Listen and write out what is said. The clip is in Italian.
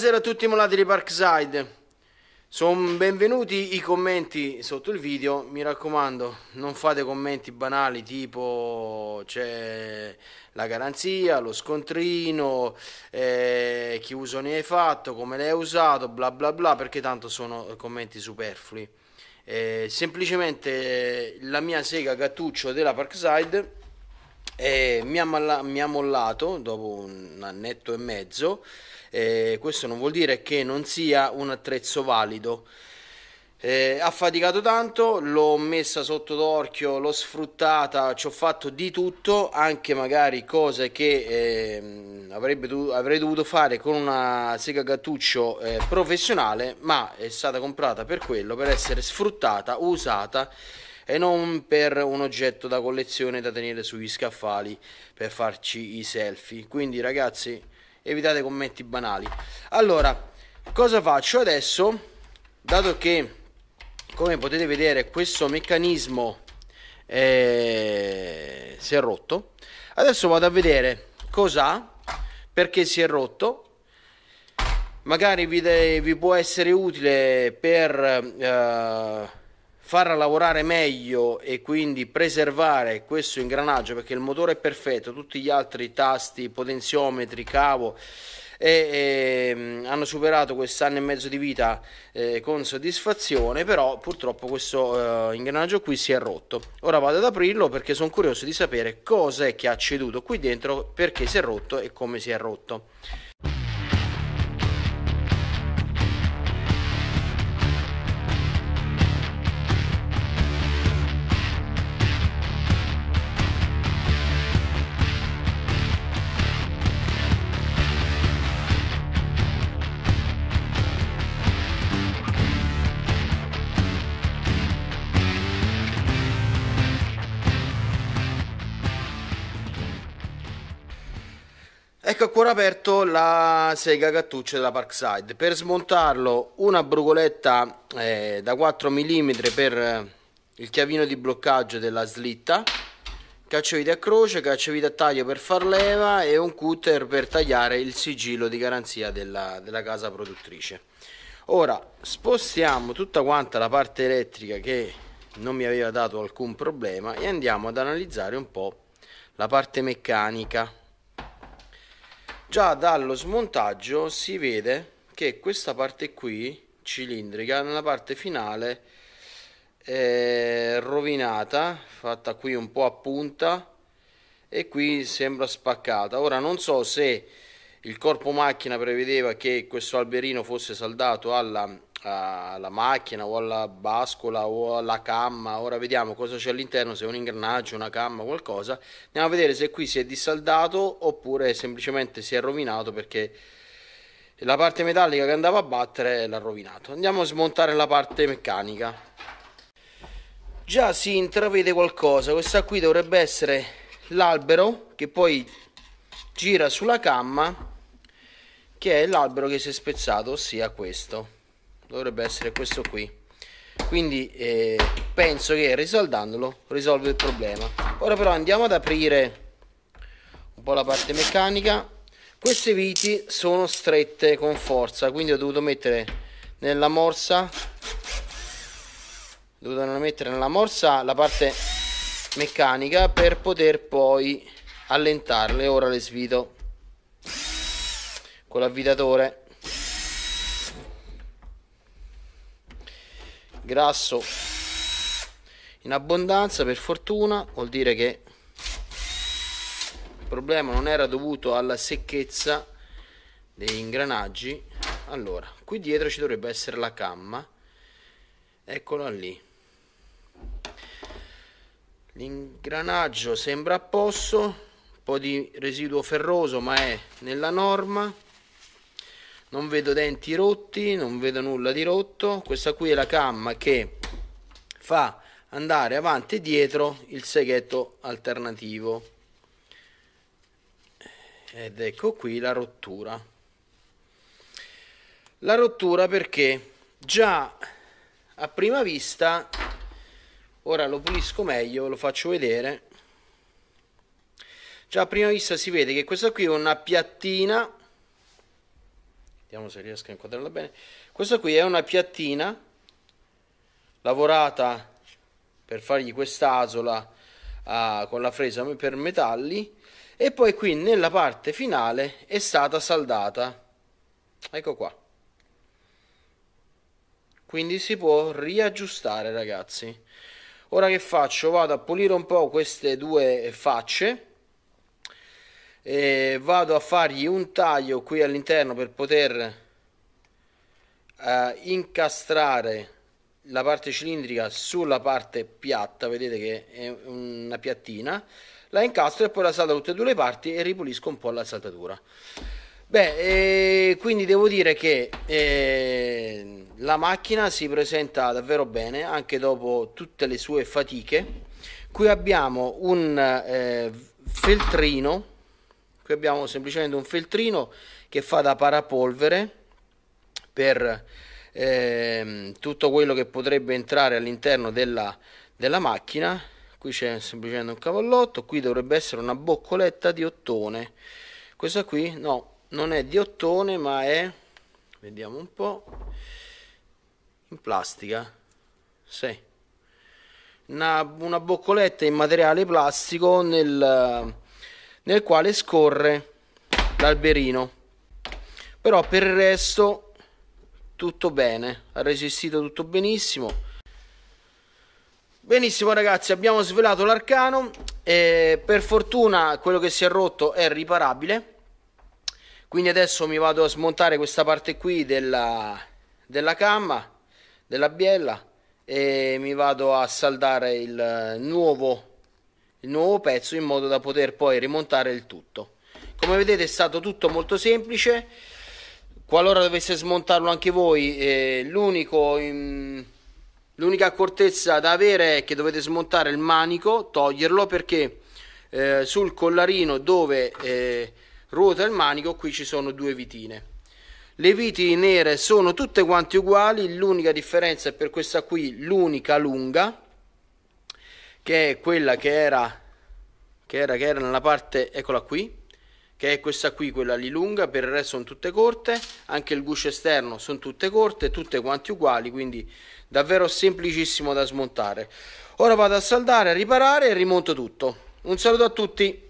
Buonasera a tutti i molati di Parkside. Sono benvenuti i commenti sotto il video, mi raccomando, non fate commenti banali tipo c'è la garanzia, lo scontrino, eh, chi uso ne hai fatto, come l'hai usato, bla bla bla, perché tanto sono commenti superflui. Eh, semplicemente eh, la mia sega gattuccio della Parkside eh, mi, ha mi ha mollato dopo un annetto e mezzo eh, questo non vuol dire che non sia un attrezzo valido. Eh, ha faticato tanto, l'ho messa sotto d'orchio, l'ho sfruttata, ci ho fatto di tutto, anche magari cose che eh, dov- avrei dovuto fare con una sega gattuccio eh, professionale, ma è stata comprata per quello, per essere sfruttata, usata e non per un oggetto da collezione da tenere sugli scaffali per farci i selfie. Quindi ragazzi evitate commenti banali. Allora, cosa faccio adesso? Dato che, come potete vedere, questo meccanismo eh, si è rotto, adesso vado a vedere cos'ha, perché si è rotto magari vi, de- vi, può essere utile per eh, farla lavorare meglio e quindi preservare questo ingranaggio perché il motore è perfetto, tutti gli altri tasti, potenziometri, cavo e, e, mm, hanno superato quest'anno e mezzo di vita eh, con soddisfazione, però purtroppo questo eh, ingranaggio qui si è rotto. Ora vado ad aprirlo perché sono curioso di sapere cosa è che ha ceduto qui dentro, perché si è rotto e come si è rotto. Ecco a cuore aperto la Sega Cattuccia della Parkside. Per smontarlo una brugoletta eh, da 4 mm per eh, il chiavino di bloccaggio della slitta, cacciavite a croce, cacciavite a taglio per far leva e un cutter per tagliare il sigillo di garanzia della, della casa produttrice. Ora spostiamo tutta quanta la parte elettrica che non mi aveva dato alcun problema e andiamo ad analizzare un po' la parte meccanica Già dallo smontaggio si vede che questa parte qui, cilindrica, nella parte finale è rovinata, fatta qui un po' a punta e qui sembra spaccata. Ora non so se il corpo macchina prevedeva che questo alberino fosse saldato alla alla macchina o alla bascola o alla camma ora vediamo cosa c'è all'interno se è un ingranaggio una camma qualcosa andiamo a vedere se qui si è dissaldato oppure semplicemente si è rovinato perché la parte metallica che andava a battere l'ha rovinato andiamo a smontare la parte meccanica già si intravede qualcosa questa qui dovrebbe essere l'albero che poi gira sulla camma che è l'albero che si è spezzato ossia questo dovrebbe essere questo qui quindi eh, penso che risaldandolo risolve il problema ora però andiamo ad aprire un po' la parte meccanica queste viti sono strette con forza quindi ho dovuto mettere nella morsa ho dovuto mettere nella morsa la parte meccanica per poter poi allentarle ora le svito con l'avvitatore grasso in abbondanza per fortuna vuol dire che il problema non era dovuto alla secchezza degli ingranaggi allora qui dietro ci dovrebbe essere la camma eccola lì l'ingranaggio sembra a posto un po' di residuo ferroso ma è nella norma non vedo denti rotti, non vedo nulla di rotto, questa qui è la camma che fa andare avanti e dietro il seghetto alternativo ed ecco qui la rottura la rottura perché già a prima vista ora lo pulisco meglio lo faccio vedere già a prima vista si vede che questa qui è una piattina vediamo se riesco a inquadrarla bene. Questa qui è una piattina lavorata per fargli quest'asola uh, con la fresa per metalli e poi qui nella parte finale è stata saldata. Ecco qua. Quindi si può riaggiustare ragazzi. Ora che faccio? Vado a pulire un po' queste due facce e vado a fargli un taglio qui all'interno per poter eh, incastrare la parte cilindrica sulla parte piatta vedete che è una piattina la incastro e poi la salto da tutte e due le parti e ripulisco un po' la saltatura beh eh, quindi devo dire che eh, la macchina si presenta davvero bene anche dopo tutte le sue fatiche qui abbiamo un eh, feltrino qui abbiamo semplicemente un feltrino che fa da parapolvere per eh, tutto quello che potrebbe entrare all'interno della, della macchina qui c'è semplicemente un cavallotto qui dovrebbe essere una boccoletta di ottone questa qui no non è di ottone ma è vediamo un po' in plastica sì. una, una boccoletta in materiale plastico nel nel quale scorre l'alberino. Però per il resto tutto bene, ha resistito tutto benissimo. Benissimo ragazzi, abbiamo svelato l'arcano, eh, per fortuna quello che si è rotto è riparabile, quindi adesso mi vado a smontare questa parte qui della, della camma, della biella, e mi vado a saldare il nuovo il nuovo pezzo in modo da poter poi rimontare il tutto. Come vedete è stato tutto molto semplice, qualora dovesse smontarlo anche voi eh, l'unica accortezza da avere è che dovete smontare il manico, toglierlo perché eh, sul collarino dove eh, ruota il manico qui ci sono due vitine. Le viti nere sono tutte quante uguali, l'unica differenza è per questa qui l'unica lunga che è quella che era, che era, che era nella parte, eccola qui, che è questa qui, quella lì lunga, per il resto sono tutte corte, anche il guscio esterno sono tutte corte, tutte quanti uguali, quindi davvero semplicissimo da smontare. Ora vado a saldare, a riparare e rimonto tutto. Un saluto a tutti!